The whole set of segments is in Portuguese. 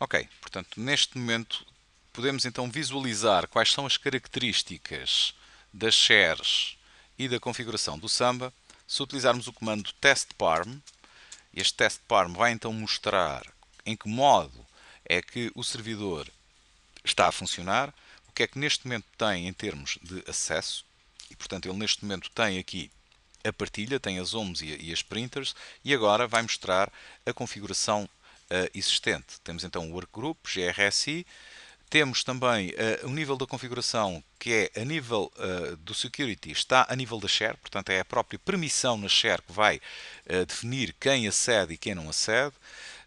Ok, portanto, neste momento podemos então visualizar quais são as características das shares e da configuração do Samba se utilizarmos o comando testparm. Este testparm vai então mostrar em que modo é que o servidor está a funcionar, o que é que neste momento tem em termos de acesso, e portanto ele neste momento tem aqui a partilha, tem as OMs e as printers, e agora vai mostrar a configuração eh, existente. Temos então o Workgroup, GRSI, temos também uh, eh, o nível da configuração que é a nível uh, do security, está a nível da share, portanto é a própria permissão na share que vai uh, definir quem acede e quem não acede.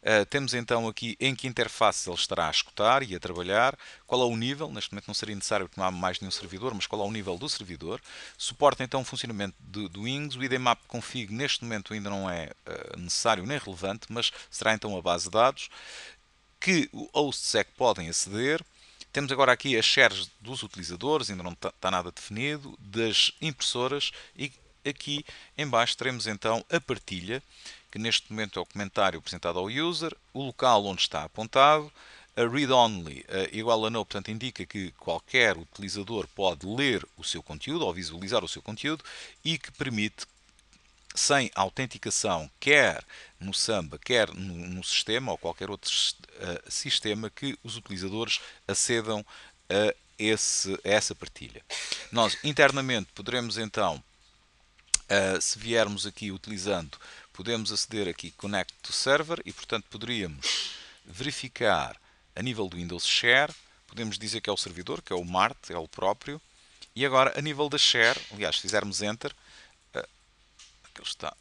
Uh, temos então aqui em que interface ele estará a escutar e a trabalhar, qual é o nível, neste momento não seria necessário tomar mais nenhum servidor, mas qual é o nível do servidor. Suporta então o funcionamento do, do Wings, o IDMAP config neste momento ainda não é uh, necessário nem relevante, mas será então a base de dados que o hosts é que podem aceder temos agora aqui as shares dos utilizadores, ainda não está tá nada definido, das impressoras e aqui embaixo teremos então a partilha, que neste momento é o comentário apresentado ao user, o local onde está apontado, a read-only igual a no, portanto, indica que qualquer utilizador pode ler o seu conteúdo ou visualizar o seu conteúdo e que permite sem autenticação, quer no samba, quer no, no sistema ou qualquer outro uh, sistema que os utilizadores acedam a, esse, a essa partilha. Nós internamente poderemos então, uh, se viermos aqui utilizando, podemos aceder aqui Connect to Server e portanto poderíamos verificar a nível do Windows Share, podemos dizer que é o servidor, que é o Mart, é o próprio, e agora a nível da Share, aliás, se fizermos Enter, que ele está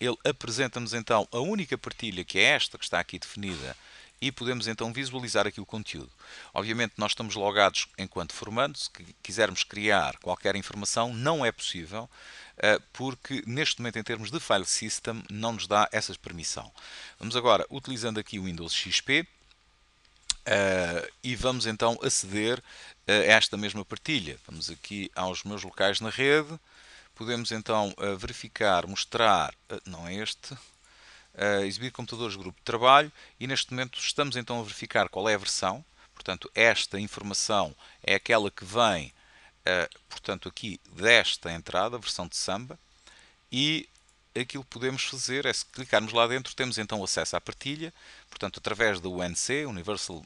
Ele apresenta-nos então a única partilha que é esta que está aqui definida e podemos então visualizar aqui o conteúdo. Obviamente nós estamos logados enquanto formando, se quisermos criar qualquer informação não é possível, eh, porque neste momento em termos de file system não nos dá essa permissão. Vamos agora, utilizando aqui o Windows XP, eh, e vamos então aceder eh, a esta mesma partilha. Vamos aqui aos meus locais na rede, podemos então eh, verificar, mostrar, eh, não é este, eh, exibir computadores grupo de trabalho e neste momento estamos então a verificar qual é a versão. Portanto, esta informação é aquela que vem, portanto, aqui desta entrada, versão de samba, e aquilo que podemos fazer é, se clicarmos lá dentro, temos então acesso à partilha, portanto, através da UNC, Universal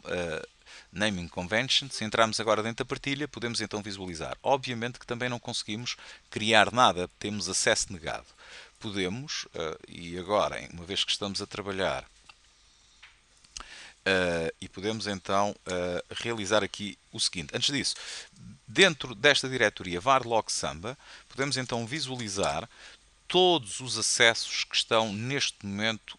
naming convention. Se entrarmos agora dentro da partilha, podemos então visualizar. Obviamente que também não conseguimos criar nada, temos acesso negado. Podemos, eh, e agora, uma vez que estamos a trabalhar, eh, e podemos então eh, realizar aqui o seguinte. Antes disso, dentro desta diretoria Varlog samba, podemos então visualizar todos os acessos que estão neste momento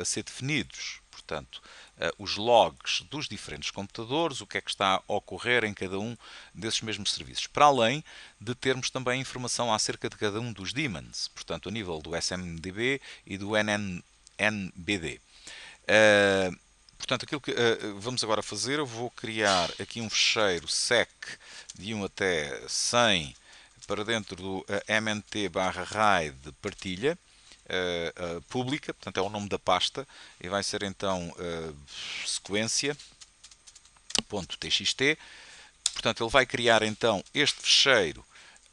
a ser definidos portanto, eh, os logs dos diferentes computadores, o que é que está a ocorrer em cada um desses mesmos serviços. Para além de termos também informação acerca de cada um dos daemons, portanto, a nível do SMDB e do NNBD. Uh, eh, portanto, aquilo que uh, vamos agora fazer, eu vou criar aqui um fecheiro sec de 1 até 100 para dentro do uh, mnt barra raid partilha uh, pública, portanto é o nome da pasta, e vai ser então uh, eh, sequência.txt. Portanto, ele vai criar então este fecheiro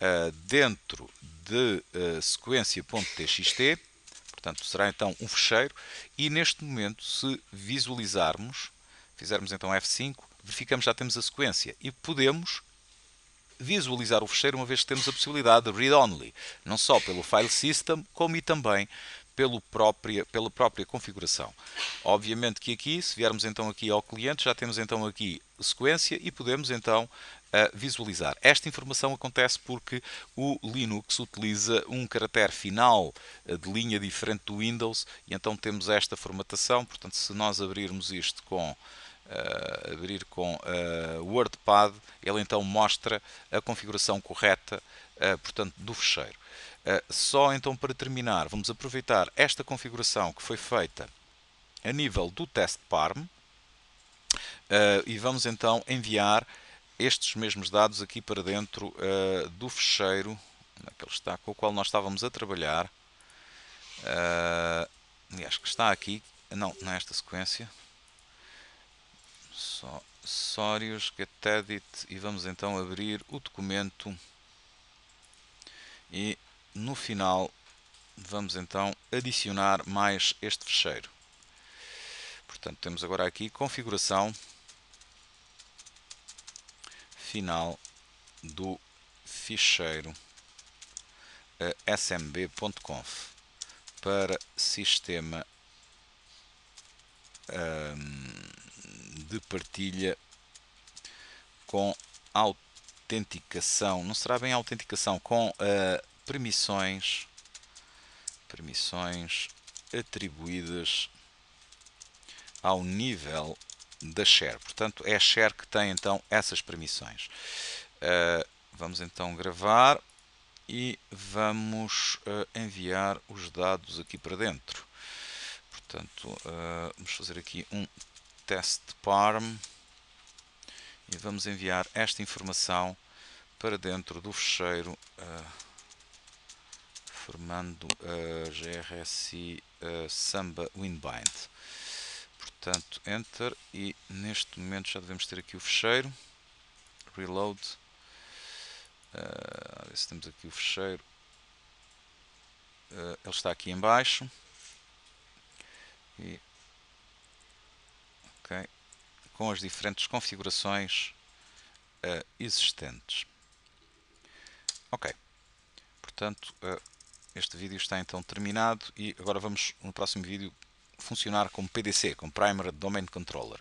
uh, dentro de sequência.txt. Portanto, será então um fecheiro e neste momento, se visualizarmos, fizermos então F5, verificamos já temos a sequência e podemos visualizar o fecheiro, uma vez que temos a possibilidade de read-only, não só pelo file system, como e também pelo própria, pela própria configuração. Obviamente que aqui, se viermos então aqui ao cliente, já temos então aqui sequência e podemos então eh, visualizar. Esta informação acontece porque o Linux utiliza um caractere final eh, de linha diferente do Windows e então temos esta formatação. Portanto, se nós abrirmos isto com uh, abrir com uh, WordPad, ele então mostra a configuração correta, uh, portanto, do fecheiro. só então para terminar, vamos aproveitar esta configuração que foi feita a nível do teste PARM e vamos então enviar estes mesmos dados aqui para dentro do fecheiro onde é está, com o qual nós estávamos a trabalhar. Uh, aliás, que está aqui, não, não é esta sequência, só Sórios, edit e vamos então abrir o documento e no final vamos então adicionar mais este fecheiro. Portanto, temos agora aqui configuração final do ficheiro smb.conf para sistema um, de partilha com autenticação, não será bem autenticação, com uh, permissões, permissões atribuídas ao nível da share. Portanto, é a share que tem então essas permissões. Uh, vamos então gravar e vamos uh, enviar os dados aqui para dentro. Portanto, uh, vamos fazer aqui um testparm e vamos enviar esta informação para dentro do fecheiro uh, formando a grsi uh, eh, samba winbind portanto enter e neste momento já devemos ter aqui o fecheiro reload uh, eh, a ver se temos aqui o fecheiro uh, ele está aqui em baixo e okay? com as diferentes configurações uh, existentes. Ok, portanto uh, este vídeo está então terminado e agora vamos no próximo vídeo funcionar como PDC, com Primer Domain Controller.